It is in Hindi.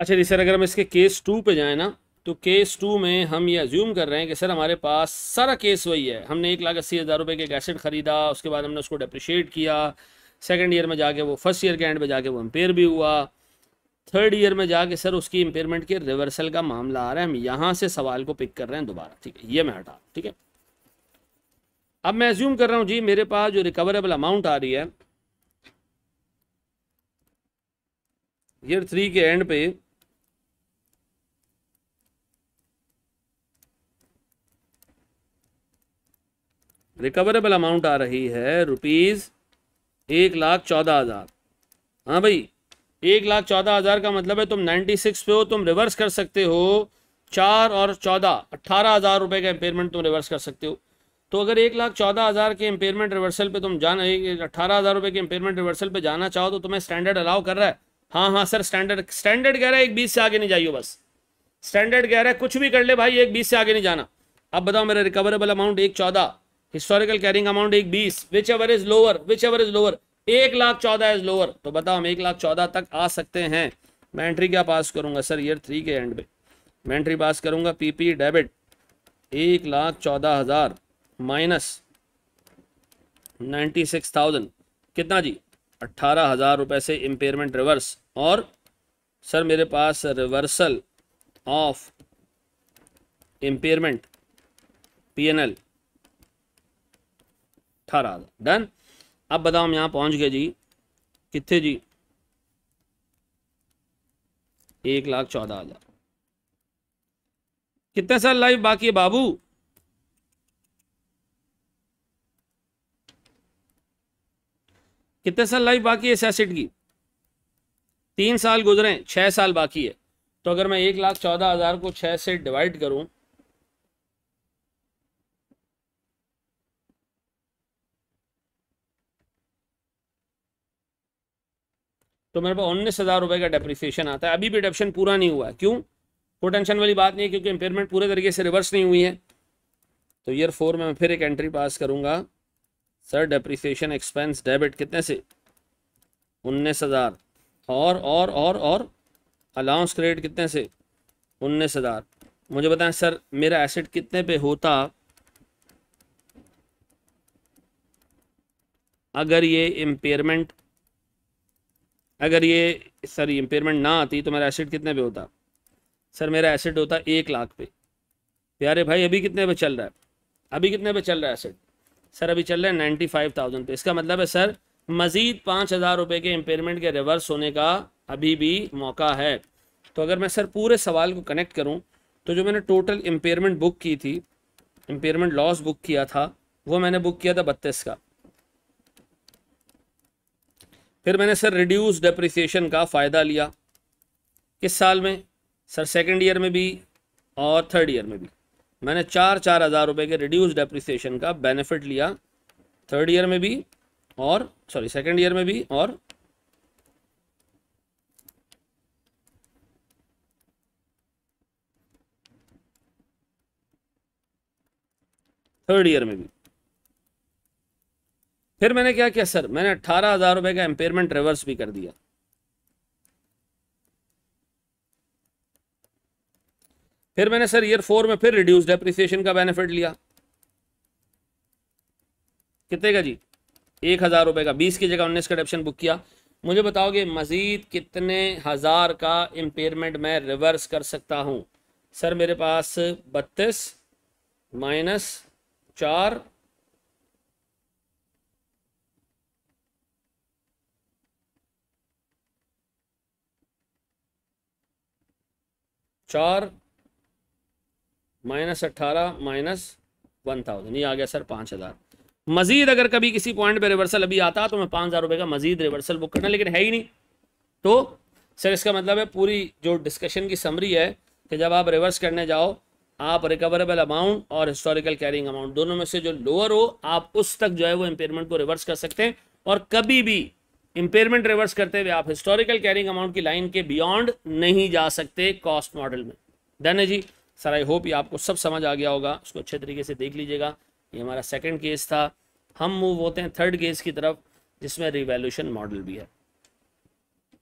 अच्छा जी सर अगर हम इसके केस टू पे जाए ना तो केस टू में हम ये अज्यूम कर रहे हैं कि सर हमारे पास सारा केस वही है हमने एक लाख अस्सी हज़ार रुपये के एक एसेट ख़रीदा उसके बाद हमने उसको डिप्रिशिएट किया सेकेंड ईयर में जाके वो फर्स्ट ईयर के एंड में जाके वो एम्पेयर भी हुआ थर्ड ईयर में जाके सर उसकी इम्पेयरमेंट के रिवर्सल का मामला आ रहा है हम यहाँ से सवाल को पिक कर रहे हैं दोबारा ठीक है ये मैं हटा ठीक है अब मैं एज्यूम कर रहा हूँ जी मेरे पास जो रिकवरेबल अमाउंट आ रही है ईयर थ्री के एंड पे रिकवरेबल अमाउंट आ रही है रुपीज़ एक लाख चौदह हज़ार हाँ भाई एक लाख चौदह हज़ार का मतलब है तुम नाइन्टी सिक्स पे हो तुम रिवर्स कर सकते हो चार और चौदह अट्ठारह हज़ार रुपये का इम्पेयरमेंट तुम रिवर्स कर सकते हो तो अगर एक लाख चौदह हज़ार के इम्पेयरमेंट रिवर्सल पे तुम जाना अट्ठारह हज़ार रुपये के इम्पेयरमेंट रिवर्सल पे जाना चाहो तो तुम्हें स्टैंडर्ड अलाउ कर रहा है हाँ हाँ सर स्टैंडर्ड स्टैंडर्ड कह रहा है एक बीस से आगे नहीं जाइए बस स्टैंडर्ड कह रहा है कुछ भी कर ले भाई एक बीस से आगे नहीं जाना अब बताओ मेरा रिकवरेबल अमाउंट एक चौदह हिस्टोरिकल कैरिंग अमाउंट एक बीस whichever is lower whichever is lower एक लाख चौदह इज लोअर तो बताओ हम एक लाख चौदह तक आ सकते हैं मैं एंट्री क्या पास करूंगा सर ईयर थ्री के एंड पे मैं एंट्री पास करूंगा पीपी डेबिट एक लाख चौदह हजार माइनस नाइन्टी सिक्स थाउजेंड कितना जी अट्ठारह हज़ार रुपए से इम्पेयरमेंट रिवर्स और सर मेरे पास रिवर्सल ऑफ इम्पेयरमेंट एल अठारह हज़ार डन अब बताओ हम यहाँ पहुँच गए जी कितने जी एक लाख चौदह हज़ार कितने साल लाइफ बाकी है बाबू कितने साल लाइफ बाकी है इस एसिड की तीन साल गुजरे छः साल बाकी है तो अगर मैं एक लाख चौदह हज़ार को छः से डिवाइड करूं तो मेरे पास उन्नीस हज़ार रुपये का डेप्रिसिएशन आता है अभी भी डेप्शन पूरा नहीं हुआ क्यों कोई टेंशन वाली बात नहीं है क्योंकि इंपेयरमेंट पूरे तरीके से रिवर्स नहीं हुई है तो ईयर फोर में मैं फिर एक एंट्री पास करूँगा सर डेप्रिसिएशन एक्सपेंस डेबिट कितने से उन्नीस हज़ार और और और और अलाउंस क्रेडिट कितने से उन्नीस हज़ार मुझे बताएं सर मेरा एसेट कितने पे होता अगर ये इम्पेयरमेंट अगर ये सर इम्पेयरमेंट ना आती तो मेरा एसेट कितने पे होता सर मेरा एसेट होता एक लाख पे प्यारे भाई अभी कितने पे चल रहा है अभी कितने पे चल रहा है एसेट सर अभी चल रहा है नाइन्टी फाइव थाउजेंड पे इसका मतलब है सर मज़ीद पाँच हज़ार रुपये के इम्पेयरमेंट के रिवर्स होने का अभी भी मौका है तो अगर मैं सर पूरे सवाल को कनेक्ट करूँ तो जो मैंने टोटल इम्पेयरमेंट बुक की थी इम्पेयरमेंट लॉस बुक किया था वो मैंने बुक किया था बत्तीस का फिर मैंने सर रिड्यूस डेप्रिसिएशन का फ़ायदा लिया किस साल में सर सेकेंड ईयर में भी और थर्ड ईयर में भी मैंने चार चार हज़ार रुपये के रिड्यूस डेप्रिसिएशन का बेनिफिट लिया थर्ड ईयर में भी और सॉरी सेकेंड ईयर में भी और थर्ड ईयर में भी फिर मैंने क्या किया सर मैंने अट्ठारह हजार रुपए का एम्पेयरमेंट रिवर्स भी कर दिया फिर मैंने सर ईयर फोर में फिर रिड्यूस डेप्रिसिएशन का बेनिफिट लिया कितने का जी एक हज़ार रुपए का बीस की जगह उन्नीस का डेप्शन बुक किया मुझे बताओगे मज़ीद कितने हज़ार का इम्पेयरमेंट मैं रिवर्स कर सकता हूं सर मेरे पास बत्तीस माइनस चार चार माइनस अट्ठारह माइनस वन थाउजेंड ये आ गया सर पाँच हज़ार मजीद अगर कभी किसी पॉइंट पे रिवर्सल अभी आता तो मैं पाँच हज़ार रुपये का मजीद रिवर्सल बुक करना लेकिन है ही नहीं तो सर इसका मतलब है पूरी जो डिस्कशन की समरी है कि जब आप रिवर्स करने जाओ आप रिकवरेबल अमाउंट और हिस्टोरिकल कैरिंग अमाउंट दोनों में से जो लोअर हो आप उस तक जो है वो इम्पेयरमेंट को रिवर्स कर सकते हैं और कभी भी इंपेयरमेंट रिवर्स करते हुए आप हिस्टोरिकल कैरिंग अमाउंट की लाइन के बियॉन्ड नहीं जा सकते कॉस्ट मॉडल में धन जी सर आई होप ये आपको सब समझ आ गया होगा उसको अच्छे तरीके से देख लीजिएगा ये हमारा सेकेंड केस था हम मूव होते हैं थर्ड केस की तरफ जिसमें रिवेल्यूशन मॉडल भी है